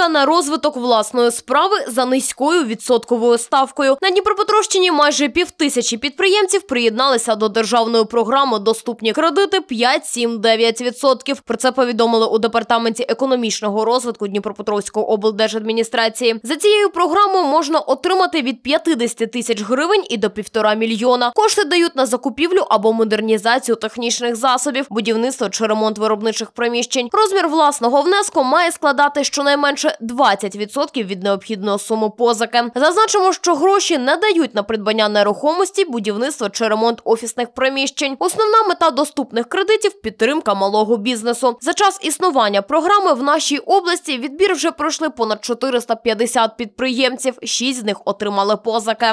позика на розвиток власної справи за низькою відсотковою ставкою. На Дніпропетровщині майже півтисячі підприємців приєдналися до державної програми Доступні кредити 5-7-9%. Про це повідомили у департаменті економічного розвитку Дніпропетровської облдержадміністрації. За цією програмою можна отримати від 50 тисяч гривень і до півтора мільйона. Кошти дають на закупівлю або модернізацію технічних засобів, будівництво чи ремонт виробничих приміщень. Розмір власного внеску має складати щонайменше лише 20% від необхідного суму позики. Зазначимо, що гроші надають на придбання нерухомості, будівництво чи ремонт офісних приміщень. Основна мета доступних кредитів підтримка малого бізнесу. За час існування програми в нашій області відбір вже пройшли понад 450 підприємців. Шість з них отримали позики.